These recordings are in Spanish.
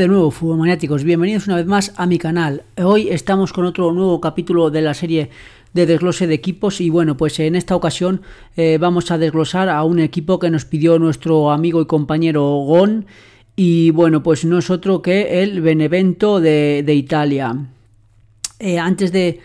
de nuevo, fútbol maniáticos? Bienvenidos una vez más a mi canal. Hoy estamos con otro nuevo capítulo de la serie de desglose de equipos y bueno, pues en esta ocasión eh, vamos a desglosar a un equipo que nos pidió nuestro amigo y compañero Gon y bueno, pues no es otro que el Benevento de, Italia. Eh, antes de,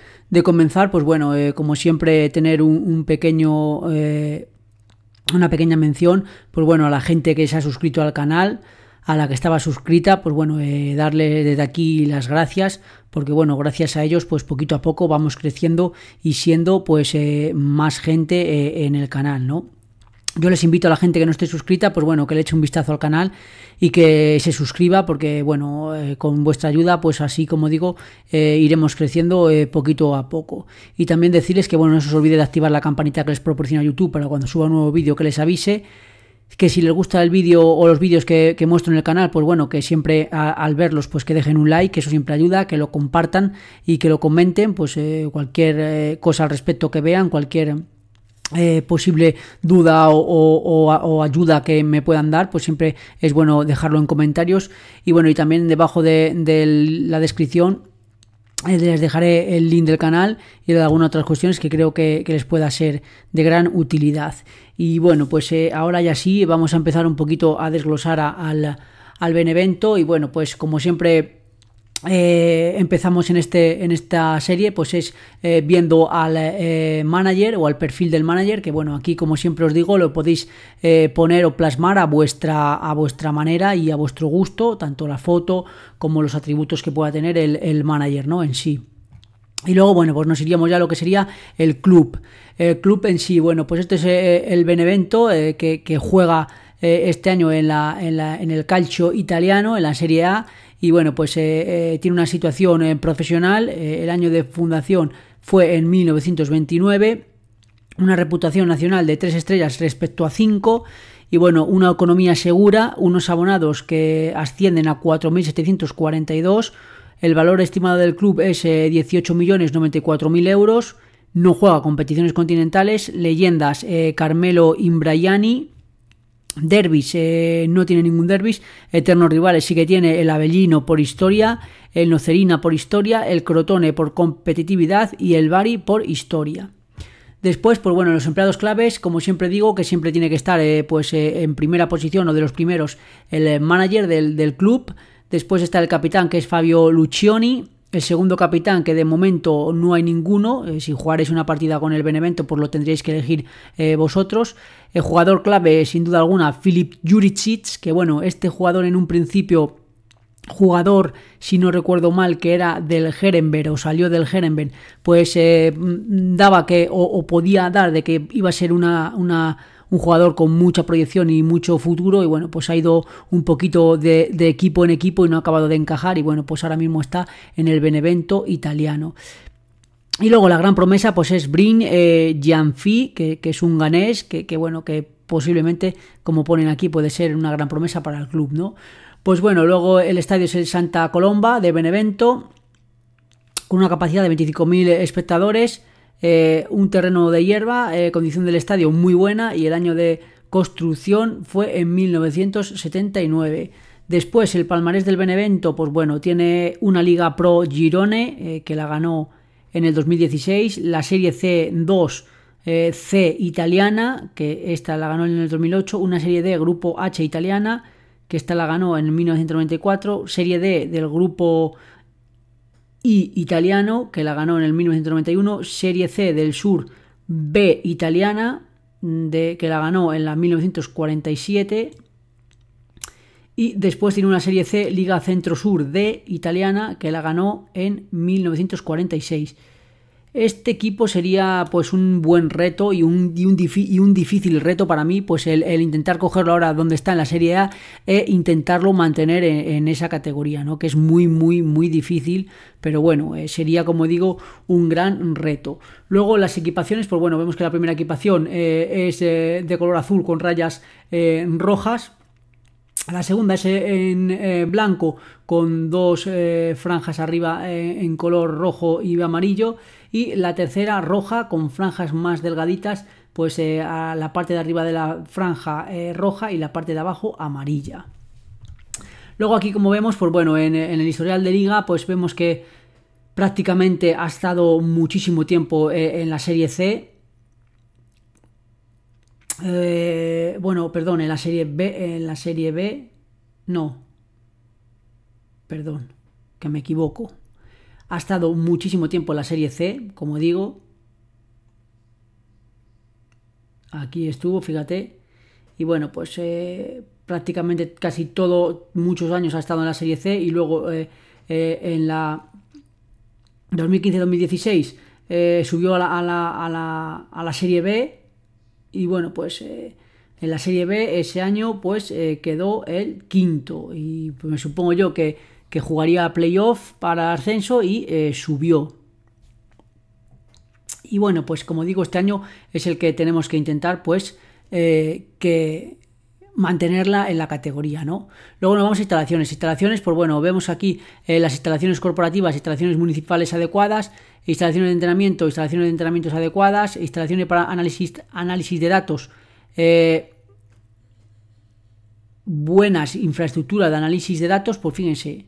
comenzar, pues bueno, eh, como siempre tener un, un pequeño... una pequeña mención, pues bueno, a la gente que se ha suscrito al canal, a la que estaba suscrita, pues bueno, eh, darle desde aquí las gracias, porque bueno, gracias a ellos, pues poquito a poco vamos creciendo y siendo pues eh, más gente eh, en el canal, ¿no? Yo les invito a la gente que no esté suscrita, pues bueno, que le eche un vistazo al canal y que se suscriba, porque bueno, con vuestra ayuda, pues así como digo, iremos creciendo poquito a poco. Y también decirles que bueno, no se os olvide de activar la campanita que les proporciona YouTube para cuando suba un nuevo vídeo que les avise que si les gusta el vídeo o los vídeos que, muestro en el canal, pues bueno, que siempre al verlos, pues que dejen un like, que eso siempre ayuda, que lo compartan y que lo comenten, pues eh, cualquier eh, cosa al respecto que vean, cualquier eh, posible duda o, ayuda que me puedan dar, pues siempre es bueno dejarlo en comentarios. Y bueno, y también debajo de la descripción eh, les dejaré el link del canal y de algunas otras cuestiones que creo que, les pueda ser de gran utilidad. Y bueno, pues eh, ahora ya sí, vamos a empezar un poquito a desglosar al, al Benevento. Y bueno, pues como siempre eh, empezamos en, este, en esta serie, pues es eh, viendo al eh, manager o al perfil del manager, que bueno, aquí como siempre os digo, lo podéis poner o plasmar a vuestra, a vuestra manera y a vuestro gusto, tanto la foto como los atributos que pueda tener el, manager ¿no? en sí. Y luego, bueno, pues nos iríamos ya a lo que sería el club. El club en sí, bueno, pues este es el Benevento que, juega este año en, la, en, en el calcio italiano, en la Serie A y bueno, pues eh, eh, tiene una situación eh, profesional. el año de fundación fue en 1929. Una reputación nacional de tres estrellas respecto a cinco y bueno, una economía segura, unos abonados que ascienden a 4.742, el valor estimado del club es 18.094.000 euros, no juega competiciones continentales, leyendas Carmelo Imbraiani, Derbis eh, no tiene ningún derbis. Eternos rivales sí que tiene el Avellino por historia, el Nocerina por historia, el Crotone por competitividad y el Bari por historia. Después, pues bueno, los empleados claves, como siempre digo, que siempre tiene que estar eh, pues eh, en primera posición o de los primeros el manager del, del club. Después está el capitán que es Fabio Lucioni, el segundo capitán, que de momento no hay ninguno, eh, si jugaréis una partida con el Benevento, pues lo tendríais que elegir eh, vosotros. El jugador clave, sin duda alguna, Filip Juricic, que bueno, este jugador en un principio jugador, si no recuerdo mal, que era del Gerenber o salió del Gerenber, pues eh, mm, daba que o, o, podía dar de que iba a ser una, una un jugador con mucha proyección y mucho futuro y bueno, pues ha ido un poquito de, equipo en equipo y no ha acabado de encajar y bueno, pues ahora mismo está en el Benevento italiano. Y luego la gran promesa pues es Brin eh, Gianfi, que, es un ganés, que, que, bueno, que posiblemente, como ponen aquí, puede ser una gran promesa para el club, ¿no? Pues bueno, luego el estadio es el Santa Colomba de Benevento, con una capacidad de 25.000 espectadores. Eh, un terreno de hierba, eh, condición del estadio muy buena y el año de construcción fue en 1979. Después el palmarés del Benevento, pues bueno, tiene una Liga Pro Girone eh, que la ganó en el 2016, la Serie C2 C italiana, que esta la ganó en el 2008, una Serie D Grupo H italiana, que esta la ganó en 1994, Serie D del Grupo I italiano, que la ganó en el 1991, Serie C del Sur B italiana, mm, de, que la ganó en la 1947, y después tiene una Serie C, Liga Centro Sur D italiana, que la ganó en 1946. Este equipo sería pues un buen reto y un, difícil reto para mí, pues el, intentar cogerlo ahora donde está en la Serie A e intentarlo mantener en, esa categoría, ¿no? Que es muy, muy, muy difícil, pero bueno, eh, sería como digo un gran reto. Luego las equipaciones, pues bueno, vemos que la primera equipación eh, es eh, de color azul con rayas rojas, la segunda es en eh, blanco con dos eh, franjas arriba eh, en color rojo y amarillo. Y la tercera roja con franjas más delgaditas, pues a la parte de arriba de la franja roja y la parte de abajo amarilla. Luego aquí como vemos, pues bueno, en, en el historial de liga pues vemos que prácticamente ha estado muchísimo tiempo en la serie C eh, bueno, perdón, en la serie B, en la serie B, no. Perdón, que me equivoco. Ha estado muchísimo tiempo en la serie C, como digo. Aquí estuvo, fíjate. Y bueno, pues eh, prácticamente casi todo, muchos años ha estado en la serie C y luego eh, en la 2015-2016 subió a, la, a la serie B y bueno, pues eh, en la Serie B ese año pues eh, quedó el quinto y me supongo yo que, jugaría playoff para ascenso y eh, subió. Y bueno, pues como digo, este año es el que tenemos que intentar pues que mantenerla en la categoría, ¿no? Luego nos vamos a instalaciones. Instalaciones, pues bueno, vemos aquí las instalaciones corporativas, instalaciones municipales adecuadas, instalaciones de entrenamiento, instalaciones de entrenamientos adecuadas, instalaciones para análisis, análisis de datos, eh, buenas infraestructuras de análisis de datos, pues fíjense,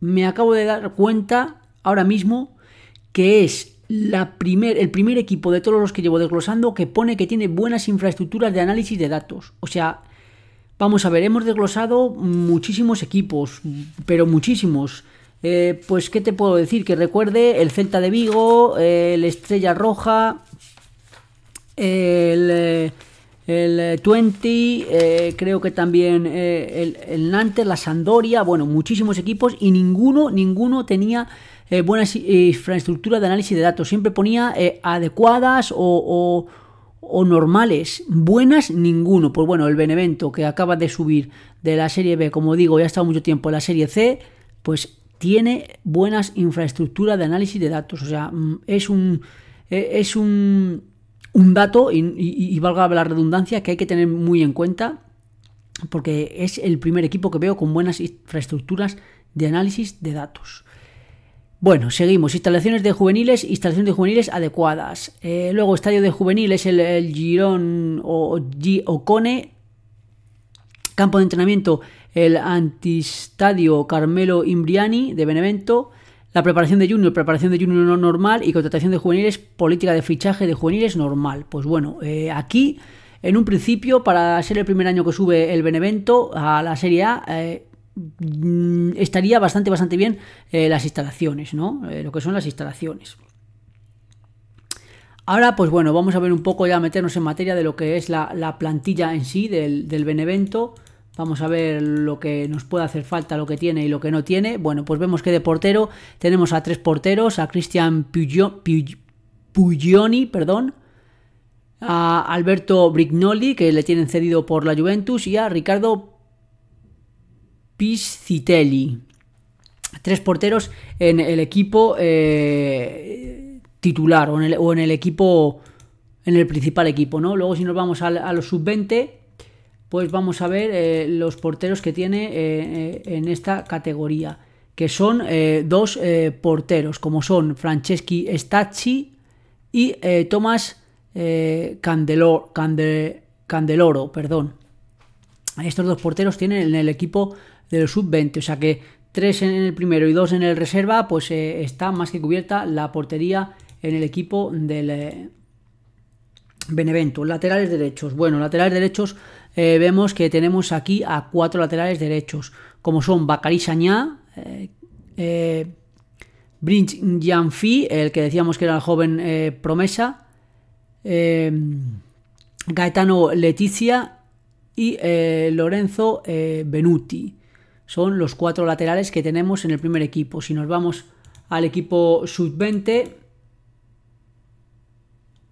me acabo de dar cuenta ahora mismo que es la primer, el primer equipo de todos los que llevo desglosando que pone que tiene buenas infraestructuras de análisis de datos. O sea, vamos a ver, hemos desglosado muchísimos equipos, pero muchísimos. Eh, pues, ¿qué te puedo decir? Que recuerde el Celta de Vigo, el Estrella Roja, el, eh, el Twenty, eh, creo que también el, el, Nantes, la Sandoria, bueno, muchísimos equipos y ninguno, ninguno tenía buena infraestructura de análisis de datos. Siempre ponía adecuadas o, normales, buenas ninguno. Pues bueno, el Benevento que acaba de subir de la Serie B, como digo, ya ha estado mucho tiempo en la Serie C, pues tiene buenas infraestructuras de análisis de datos. O sea, mm, es un. E, es un, dato, y, valga la redundancia, que hay que tener muy en cuenta, porque es el primer equipo que veo con buenas infraestructuras de análisis de datos. Bueno, seguimos. Instalaciones de juveniles, instalaciones de juveniles adecuadas. Eh, luego, estadio de juveniles, el, el Girón o, o Cone. Campo de entrenamiento, el antistadio Carmelo Imbriani de Benevento, la preparación de junior, preparación de junior no normal y contratación de juveniles, política de fichaje de juveniles normal. Pues bueno, eh, aquí en un principio, para ser el primer año que sube el Benevento a la Serie A, eh, estaría bastante, bastante bien eh, las instalaciones, ¿no? lo que son las instalaciones. Ahora, pues bueno, vamos a ver un poco ya meternos en materia de lo que es la, plantilla en sí del Benevento. Vamos a ver lo que nos puede hacer falta, lo que tiene y lo que no tiene. Bueno, pues vemos que de portero tenemos a tres porteros, a Cristian Puglioni, perdón, a Alberto Brignoli, que le tienen cedido por la Juventus, y a Ricardo Piscitelli. Tres porteros en el equipo eh, titular o en el, equipo, en el principal equipo, ¿no? Luego si nos vamos a, a los sub-20 pues vamos a ver eh, los porteros que tiene eh, eh, en esta categoría, que son dos porteros, como son Franceschi Stacci y Tomás Candelor, Candeloro. Perdón. Estos dos porteros tienen en el equipo del sub-20, o sea que tres en el primero y dos en el reserva, pues está más que cubierta la portería en el equipo del... Benevento, laterales derechos. Bueno, laterales derechos eh, vemos que tenemos aquí a cuatro laterales derechos, como son Bakari Sañá, eh, eh, el que decíamos que era el joven eh, promesa, eh, Gaetano Letizia y Lorenzo Benuti. Son los cuatro laterales que tenemos en el primer equipo. Si nos vamos al equipo sub-20,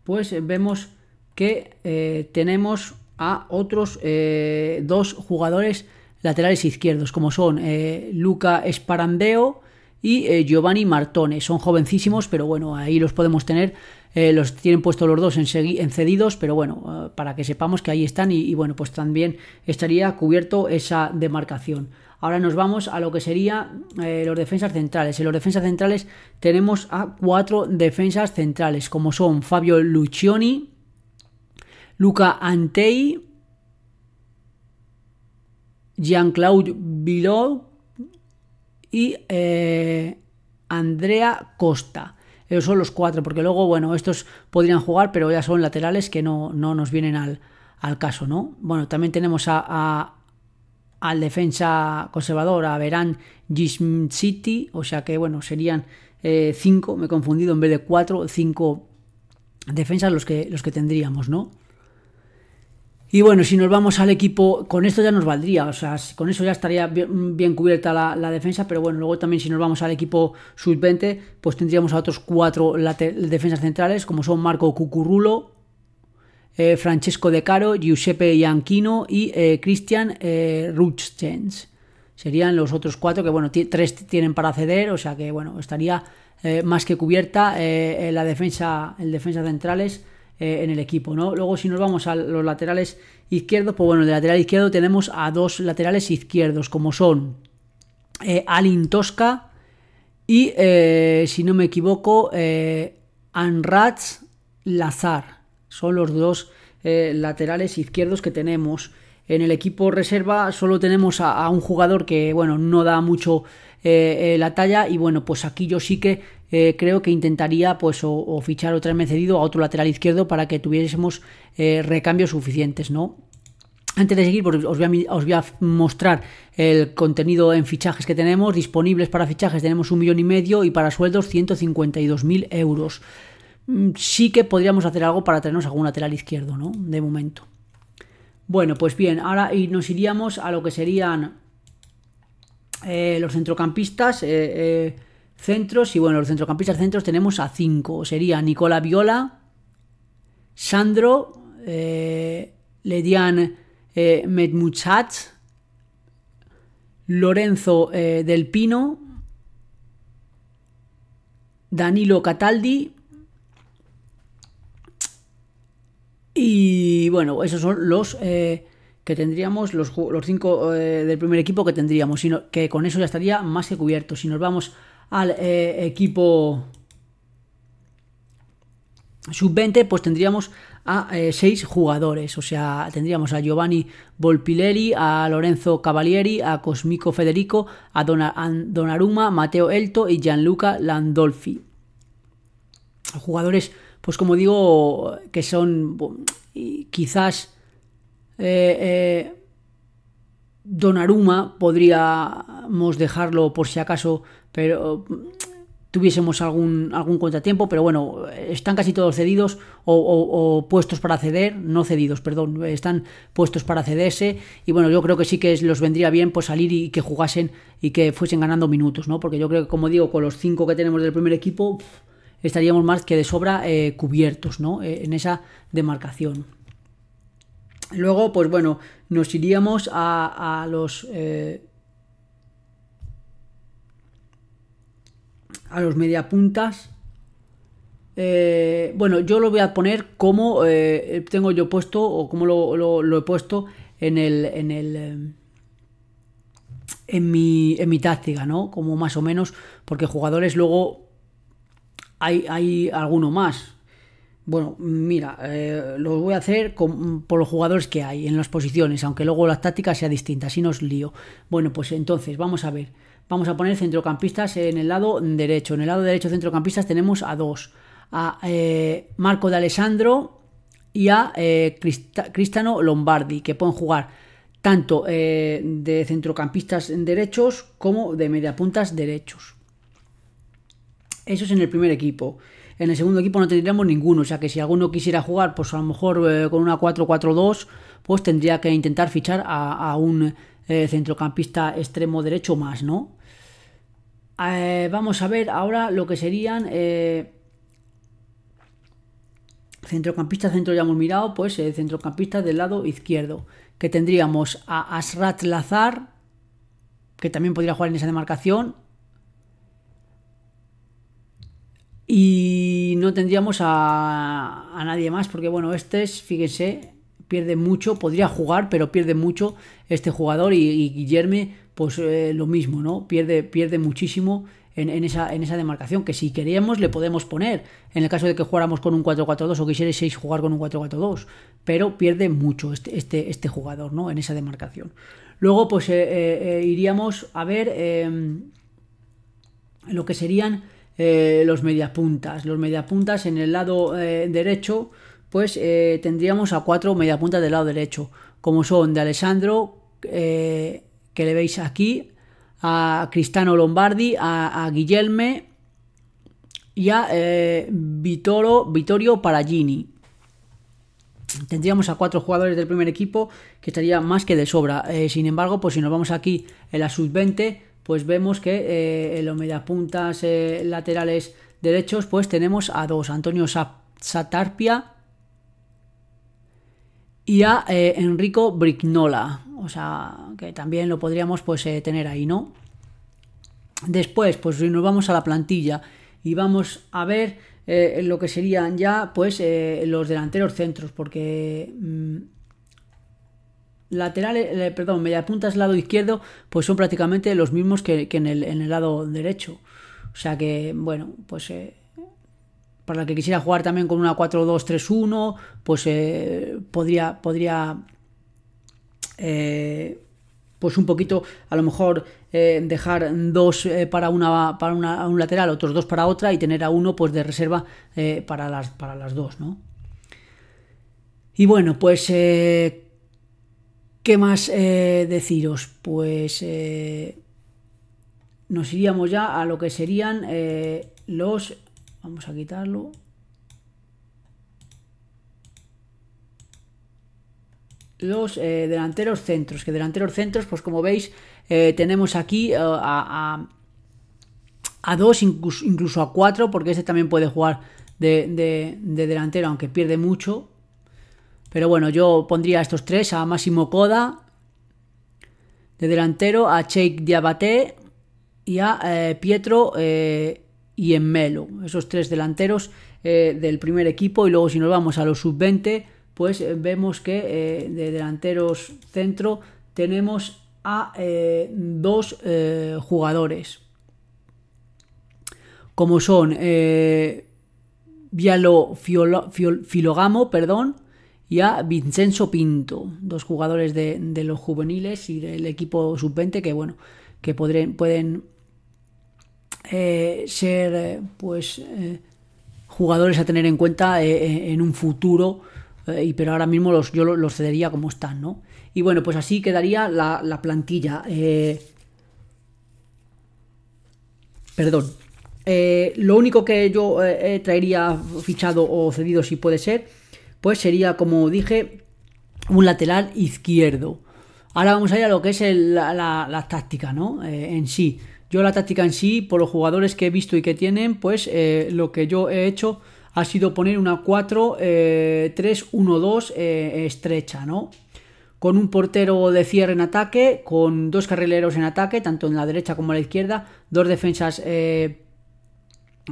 pues vemos que tenemos a otros eh, dos jugadores laterales izquierdos, como son eh, Luca Esparandeo y eh, Giovanni Martone. Son jovencísimos, pero bueno, ahí los podemos tener. los tienen puestos los dos en, cedidos, pero bueno, para que sepamos que ahí están y, bueno, pues también estaría cubierto esa demarcación. Ahora nos vamos a lo que serían los defensas centrales. En los defensas centrales tenemos a cuatro defensas centrales, como son Fabio Lucioni, Luca Antei, Jean-Claude Bilot y eh, Andrea Costa. Esos son los cuatro, porque luego, bueno, estos podrían jugar, pero ya son laterales que no, no nos vienen al, caso, ¿no? Bueno, también tenemos a, al defensa conservador, a Verán City, o sea que, bueno, serían eh, cinco, me he confundido, en vez de cuatro, cinco defensas los que, los que tendríamos, ¿no? Y bueno, si nos vamos al equipo, con esto ya nos valdría, o sea, con eso ya estaría bien, cubierta la, defensa, pero bueno, luego también si nos vamos al equipo sub-20, pues tendríamos a otros cuatro defensas centrales, como son Marco Cucurrulo, eh, Francesco De Caro, Giuseppe Ianchino y eh, Christian eh, Serían los otros cuatro, que bueno, tres tienen para ceder, o sea que bueno, estaría eh, más que cubierta la defensa, el defensa centrales eh, en el equipo, ¿no? Luego, si nos vamos a los laterales izquierdos, pues bueno, de lateral izquierdo tenemos a dos laterales izquierdos, como son eh, Alin Tosca y, eh, si no me equivoco, Anratz Lazar. Son los dos laterales izquierdos que tenemos. En el equipo reserva solo tenemos a, a un jugador que, bueno, no da mucho eh, eh, la talla y bueno, pues aquí yo sí que eh, creo que intentaría pues o, fichar otra vez cedido a otro lateral izquierdo para que tuviésemos recambios suficientes, ¿no? Antes de seguir, pues, os, voy a, os voy, a, mostrar el contenido en fichajes que tenemos. Disponibles para fichajes tenemos un millón y medio y para sueldos 152.000 euros. Mm, sí que podríamos hacer algo para tenernos algún lateral izquierdo, ¿no? De momento. Bueno, pues bien, ahora nos iríamos a lo que serían eh, los centrocampistas, eh, eh, centros, y bueno, los centrocampistas centros tenemos a cinco. Sería Nicola Viola, Sandro, Ledian Medmuchat, Lorenzo Del Pino, Danilo Cataldi, y bueno, esos son los que tendríamos, los, los cinco eh, del primer equipo que tendríamos, sino que con eso ya estaría más que cubierto. Si nos vamos al eh, equipo sub-20, pues tendríamos a eh, seis jugadores. O sea, tendríamos a Giovanni Volpileri, a Lorenzo Cavalieri, a Cosmico Federico, a, Donaruma, Mateo Elto y Gianluca Landolfi. Jugadores, pues como digo, que son quizás eh, eh Donaruma podríamos dejarlo por si acaso, pero mm, tuviésemos algún, algún contratiempo, pero bueno, están casi todos cedidos o, puestos para ceder, no cedidos, perdón, están puestos para cederse y bueno, yo creo que sí que los vendría bien pues salir y que jugasen y que fuesen ganando minutos, ¿no? Porque yo creo que, como digo, con los cinco que tenemos del primer equipo estaríamos más que de sobra eh, cubiertos, ¿no? Eh, en esa demarcación. Luego, pues bueno, nos iríamos a, los... Eh, a los mediapuntas. Eh, bueno, yo lo voy a poner como eh, tengo yo puesto o como lo, he puesto en el... En el en mi, en mi táctica, ¿no? Como más o menos, porque jugadores luego hay, hay alguno más. Bueno, mira, eh, lo voy a hacer por los jugadores que hay en las posiciones, aunque luego la táctica sea distinta, así nos lío. Bueno, pues entonces, vamos a ver. Vamos a poner centrocampistas en el lado derecho. En el lado derecho centrocampistas tenemos a dos. A eh, Marco de Alessandro y a eh, Cristiano Lombardi, que pueden jugar tanto de centrocampistas derechos como de mediapuntas derechos. Eso es en el primer equipo. En el segundo equipo no tendríamos ninguno, o sea que si alguno quisiera jugar, pues a lo mejor eh, con una 4-4-2, pues tendría que intentar fichar a, un eh, centrocampista extremo derecho más, ¿no? Eh, vamos a ver ahora lo que serían Centrocampista, centro ya hemos mirado, pues centrocampista del lado izquierdo, que tendríamos a Asrat Lazar, que también podría jugar en esa demarcación, y no tendríamos a, nadie más, porque bueno, este es, fíjense, pierde mucho, podría jugar, pero pierde mucho este jugador y, y Guillerme, pues eh, lo mismo, ¿no? Pierde, pierde muchísimo en, esa, en esa demarcación, que si queríamos le podemos poner, en el caso de que jugáramos con un 4-4-2 o quisierais jugar con un 4-4-2, pero pierde mucho este, este, este, jugador, ¿no? En esa demarcación. Luego, pues eh, eh, iríamos a ver em, lo que serían eh, los mediapuntas. Los mediapuntas en el lado eh, derecho, pues eh, tendríamos a cuatro mediapuntas del lado derecho, como son de Alessandro, que le veis aquí, a Cristiano Lombardi, a, a Guillerme y a Vittorio, Vittorio Paragini tendríamos a cuatro jugadores del primer equipo que estaría más que de sobra. sin embargo, pues si nos vamos aquí en la sub-20, pues vemos que eh, en los mediapuntas eh, laterales derechos, pues tenemos a dos, Antonio Satarpia y a eh, Enrico Brignola. O sea, que también lo podríamos pues tener ahí, ¿no? Después, pues si nos vamos a la plantilla y vamos a ver lo que serían ya pues los delanteros centros, porque... Mm, laterales, eh, perdón, puntas lado izquierdo, pues son prácticamente los mismos que, en, el, lado derecho. O sea que, bueno, pues eh, para la que quisiera jugar también con una 4-2-3-1, pues eh, podría, podría pues un poquito, a lo mejor dejar dos para, una, para un lateral, otros dos para otra y tener a uno pues de reserva para, las, para las dos, ¿no? Y bueno, pues... ¿Qué más eh, deciros? Pues eh, nos iríamos ya a lo que serían eh, los... Vamos a quitarlo. Los delanteros centros. Que delanteros centros, pues como veis, tenemos aquí a, dos, incluso, a cuatro, porque este también puede jugar de delantero, aunque pierde mucho. Pero bueno, yo pondría a estos tres, a Máximo Coda, de delantero, a Cheik Diabaté y a eh, Pietro eh, y Melo. Esos tres delanteros eh, del primer equipo. Y luego si nos vamos a los sub-20, pues eh, vemos que de delanteros centro tenemos a dos jugadores. Como son Vialo Filogamo, perdón, y a Vincenzo Pinto, dos jugadores de, los juveniles y del equipo sub-20 que, bueno, que pueden eh, ser eh, pues eh, jugadores a tener en cuenta en un futuro y pero ahora mismo los, yo los cedería como están, ¿no? Y bueno, pues así quedaría la plantilla. perdón. lo único que yo traería fichado o cedido, si puede ser, pues sería, como dije, un lateral izquierdo. Ahora vamos a ir a lo que es la, táctica, ¿no? Eh, en sí. Yo la táctica en sí, por los jugadores que he visto y que tienen, pues eh, lo que yo he hecho ha sido poner una 4-3-1-2 eh, estrecha, ¿no? Con un portero de cierre en ataque, con dos carrileros en ataque, tanto en la derecha como en la izquierda, dos defensas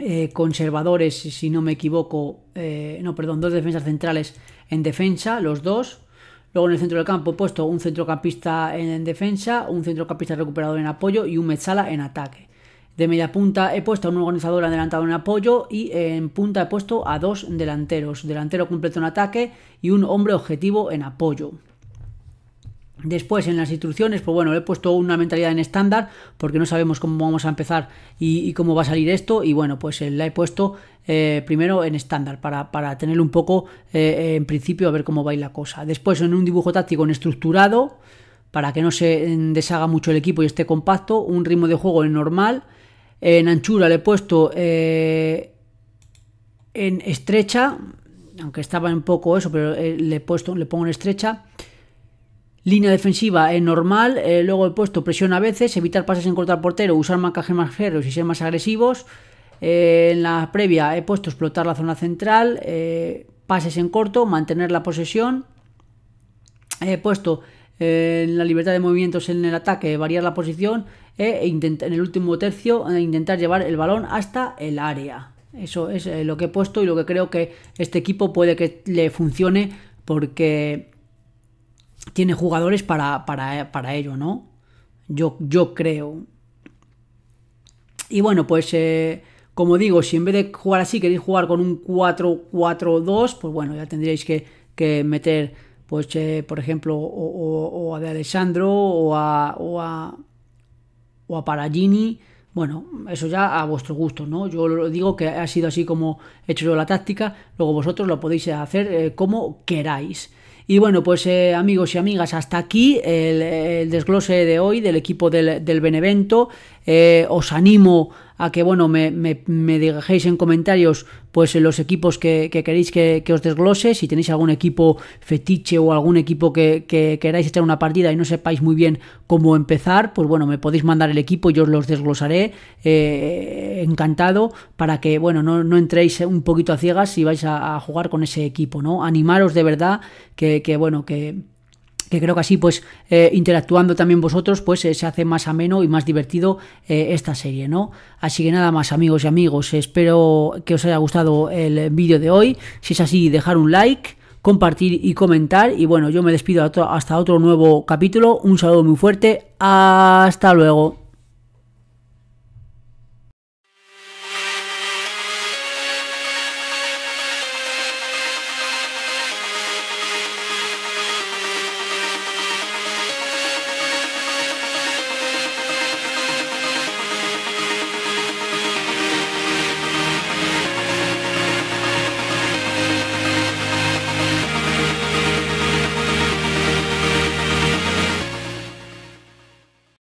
eh, conservadores, si no me equivoco, eh, no, perdón, dos defensas centrales en defensa, los dos. Luego en el centro del campo he puesto un centrocampista en, defensa, un centrocampista recuperador en apoyo y un mezzala en ataque. De media punta he puesto a un organizador adelantado en apoyo y en punta he puesto a dos delanteros, delantero completo en ataque y un hombre objetivo en apoyo. Después en las instrucciones, pues bueno, le he puesto una mentalidad en estándar porque no sabemos cómo vamos a empezar y, cómo va a salir esto. Y bueno, pues eh, la he puesto eh, primero en estándar para, para tener un poco eh, en principio a ver cómo va a ir la cosa. Después en un dibujo táctico en estructurado para que no se mm, deshaga mucho el equipo y esté compacto. Un ritmo de juego en normal. En anchura le he puesto en estrecha, aunque estaba un poco eso, pero le, he puesto, le pongo en estrecha. Línea defensiva en eh, normal, eh, luego he puesto presión a veces, evitar pases en corto al portero, usar marcajes más férreos y ser más agresivos. Eh, en la previa he puesto explotar la zona central, pases en corto, mantener la posesión. He puesto la libertad de movimientos en el ataque, variar la posición e en el último tercio intentar llevar el balón hasta el área. Eso es lo que he puesto y lo que creo que este equipo puede que le funcione porque tiene jugadores para, ello, ¿no? Yo, yo, creo. Y bueno, pues eh, como digo, si en vez de jugar así queréis jugar con un 4-4-2, pues bueno, ya tendríais que, meter, pues eh, por ejemplo, o, a De Alessandro o a, o a, Paragini. Bueno, eso ya a vuestro gusto, ¿no? Yo lo digo que ha sido así como he hecho yo la táctica, luego vosotros lo podéis hacer eh, como queráis. Y bueno, pues eh, amigos y amigas, hasta aquí el, desglose de hoy del equipo del, del Benevento. Eh, os animo a que bueno me, dejéis en comentarios pues los equipos que, queréis que, os desglose si tenéis algún equipo fetiche o algún equipo que, queráis echar una partida y no sepáis muy bien cómo empezar pues bueno me podéis mandar el equipo yo os los desglosaré eh, encantado para que bueno no, entréis un poquito a ciegas si vais a, a, jugar con ese equipo no animaros de verdad que bueno que que creo que así pues eh, interactuando también vosotros pues eh, se hace más ameno y más divertido eh, esta serie no así que nada más amigos y amigos espero que os haya gustado el vídeo de hoy si es así dejar un like compartir y comentar y bueno yo me despido hasta otro nuevo capítulo un saludo muy fuerte hasta luego